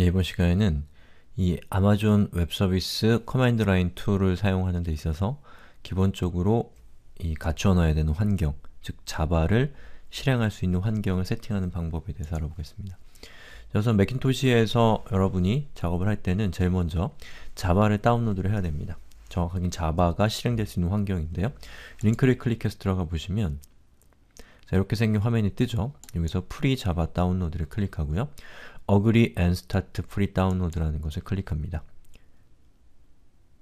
예, 이번 시간에는 이 아마존 웹서비스 커맨드 라인 툴을 사용하는 데 있어서 기본적으로 이 갖춰놔야 되는 환경, 즉 자바를 실행할 수 있는 환경을 세팅하는 방법에 대해서 알아보겠습니다. 그래서 맥킨토시에서 여러분이 작업을 할 때는 제일 먼저 자바를 다운로드를 해야 됩니다. 정확하게 자바가 실행될 수 있는 환경인데요. 링크를 클릭해서 들어가 보시면 자, 이렇게 생긴 화면이 뜨죠? 여기서 프리 자바 다운로드를 클릭하고요. agree and start free download라는 것을 클릭합니다.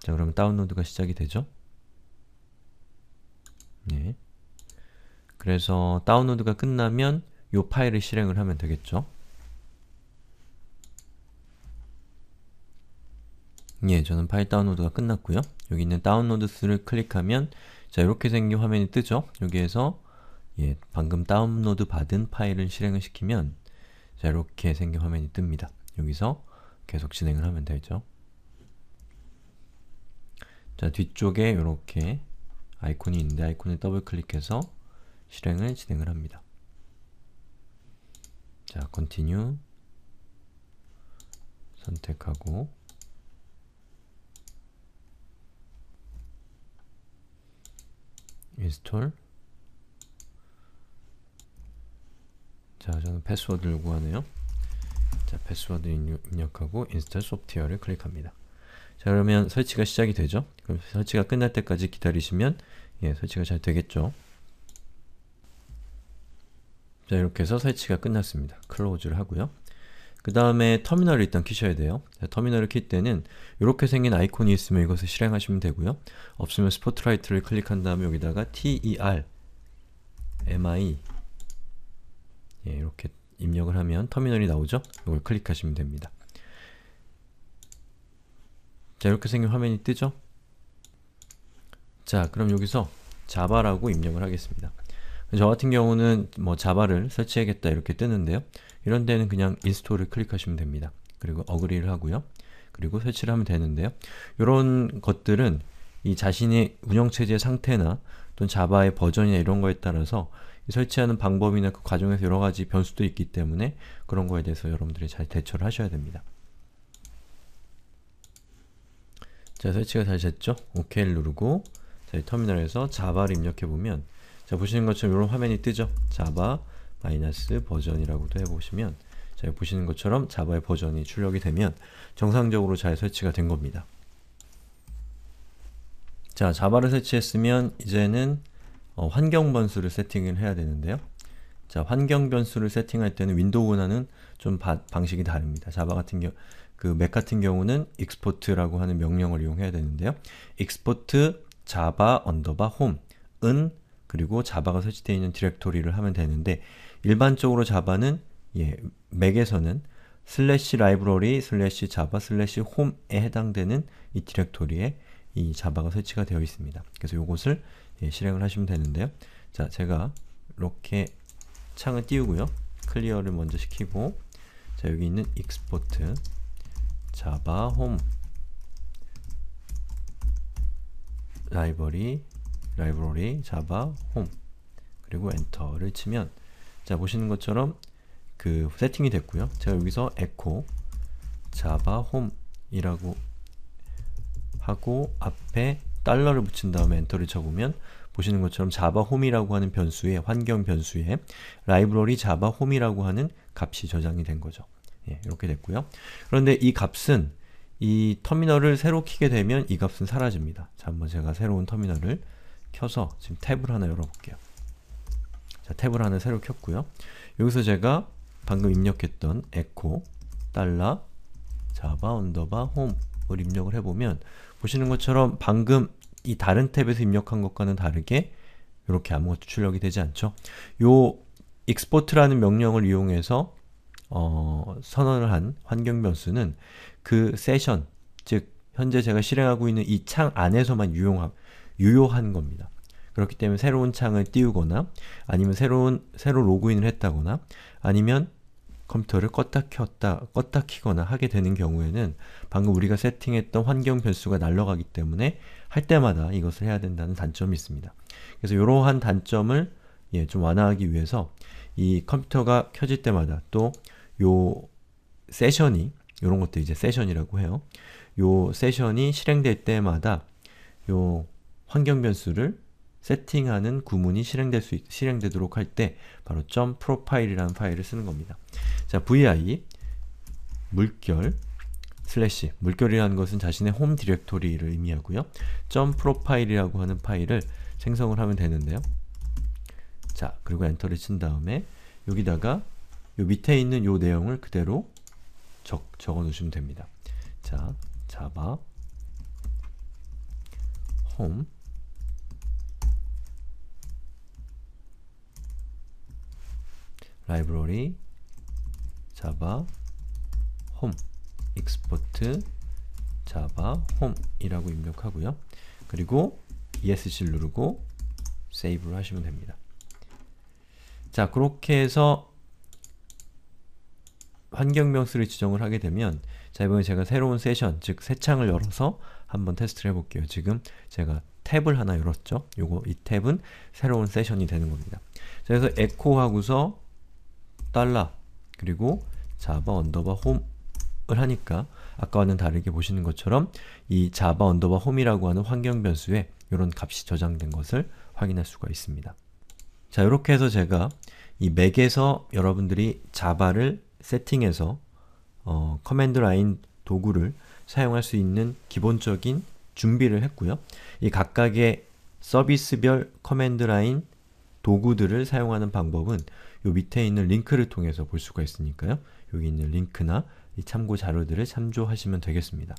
자, 그러면 다운로드가 시작이 되죠? 네. 그래서 다운로드가 끝나면 이 파일을 실행을 하면 되겠죠? 예, 저는 파일 다운로드가 끝났고요. 여기 있는 다운로드 수를 클릭하면 자, 이렇게 생긴 화면이 뜨죠? 여기에서 예, 방금 다운로드 받은 파일을 실행을 시키면 자, 이렇게 생긴 화면이 뜹니다. 여기서 계속 진행을 하면 되죠. 자, 뒤쪽에 이렇게 아이콘이 있는데 아이콘을 더블클릭해서 실행을 진행을 합니다. 자, continue 선택하고 install 자, 저는 패스워드를 구하네요. 자, 패스워드 입력하고 인스톨 소프트웨어를 클릭합니다. 자, 그러면 설치가 시작이 되죠? 그럼 설치가 끝날 때까지 기다리시면 예, 설치가 잘 되겠죠? 자, 이렇게 해서 설치가 끝났습니다. 클로즈를 하고요. 그 다음에 터미널을 일단 키셔야 돼요. 자, 터미널을 킬 때는 이렇게 생긴 아이콘이 있으면 이것을 실행하시면 되고요. 없으면 스포트라이트를 클릭한 다음에 여기다가 ter mi 예, 이렇게 입력을 하면 터미널이 나오죠? 이걸 클릭하시면 됩니다. 자, 이렇게 생긴 화면이 뜨죠? 자, 그럼 여기서 자바라고 입력을 하겠습니다. 저 같은 경우는 뭐 자바를 설치해야겠다 이렇게 뜨는데요. 이런 데는 그냥 인스톨을 클릭하시면 됩니다. 그리고 어그리를 하고요. 그리고 설치를 하면 되는데요. 이런 것들은 이 자신의 운영체제 상태나 또는 자바의 버전이나 이런 거에 따라서 설치하는 방법이나 그 과정에서 여러 가지 변수도 있기 때문에 그런 거에 대해서 여러분들이 잘 대처를 하셔야 됩니다. 자, 설치가 잘 됐죠? OK를 누르고 자, 터미널에서 자바를 입력해보면 자, 보시는 것처럼 이런 화면이 뜨죠? 자바 마이너스 버전이라고도 해보시면 자, 보시는 것처럼 자바의 버전이 출력이 되면 정상적으로 잘 설치가 된 겁니다. 자, 자바를 설치했으면 이제는 어, 환경 변수를 세팅을 해야 되는데요. 자, 환경 변수를 세팅할 때는 윈도우나는 좀 바, 방식이 다릅니다. 자바 같은 경우, 그 맥 같은 경우는 export라고 하는 명령을 이용해야 되는데요. export java underbar home은 그리고 자바가 설치되어 있는 디렉토리를 하면 되는데 일반적으로 자바는 예, 맥에서는 슬래시 라이브러리 슬래시 자바 슬래시 홈에 해당되는 이 디렉토리에 이 자바가 설치가 되어 있습니다. 그래서 이것을 예, 실행을 하시면 되는데요. 자, 제가 이렇게 창을 띄우고요. 클리어를 먼저 시키고 자, 여기 있는 export java home library l i b java home 그리고 엔터를 치면 자, 보시는 것처럼 그 세팅이 됐고요. 제가 여기서 echo java home이라고 하고 앞에 달러를 붙인 다음에 엔터를 쳐보면 보시는 것처럼 자바 홈이라고 하는 변수에 환경 변수에 라이브러리 자바 홈이라고 하는 값이 저장이 된 거죠. 예, 이렇게 됐고요. 그런데 이 값은 이 터미널을 새로 키게 되면 이 값은 사라집니다. 자, 한번 제가 새로운 터미널을 켜서 지금 탭을 하나 열어볼게요. 자, 탭을 하나 새로 켰고요. 여기서 제가 방금 입력했던 echo 달러 java u n home 값을 입력을 해보면 보시는 것처럼 방금 이 다른 탭에서 입력한 것과는 다르게 이렇게 아무것도 출력이 되지 않죠. 요 export라는 명령을 이용해서 어, 선언을 한 환경 변수는 그 세션, 즉 현재 제가 실행하고 있는 이 창 안에서만 유용함, 유효한 겁니다. 그렇기 때문에 새로운 창을 띄우거나 아니면 새로운 새로 로그인을 했다거나 아니면 컴퓨터를 껐다 켰다, 껐다 키거나 하게 되는 경우에는 방금 우리가 세팅했던 환경 변수가 날라가기 때문에 할 때마다 이것을 해야 된다는 단점이 있습니다. 그래서 이러한 단점을 예, 좀 완화하기 위해서 이 컴퓨터가 켜질 때마다 또 요 세션이 이런 것도 이제 세션이라고 해요. 요 세션이 실행될 때마다 요 환경 변수를 세팅하는 구문이 실행될 수 있, 실행되도록 할 때 바로 점 프로파일이라는 파일을 쓰는 겁니다. 자, vi 물결 슬래시 물결이라는 것은 자신의 홈 디렉토리를 의미하고요. 점 프로파일이라고 하는 파일을 생성을 하면 되는데요. 자, 그리고 엔터를 친 다음에 여기다가 요 밑에 있는 요 내용을 그대로 적, 적어 놓으시면 됩니다. 자, 자바 홈 라이브러리 자바 홈 익스포트 자바 홈이라고 입력하고요. 그리고 ESC를 누르고 세이브를 하시면 됩니다. 자, 그렇게 해서 환경명수를 지정을 하게 되면 자, 이번에 제가 새로운 세션, 즉 새 창을 열어서 한번 테스트를 해볼게요. 지금 제가 탭을 하나 열었죠? 요거, 이 탭은 새로운 세션이 되는 겁니다. 그래서 에코하고서 달러 그리고 java 언더바 홈을 하니까 아까와는 다르게 보시는 것처럼 이 java 언더바 홈이라고 하는 환경 변수에 이런 값이 저장된 것을 확인할 수가 있습니다. 자, 이렇게 해서 제가 이 맥에서 여러분들이 자바를 세팅해서 어, 커맨드 라인 도구를 사용할 수 있는 기본적인 준비를 했고요. 이 각각의 서비스별 커맨드 라인 도구들을 사용하는 방법은 요 밑에 있는 링크를 통해서 볼 수가 있으니까요. 여기 있는 링크나 참고 자료들을 참조하시면 되겠습니다.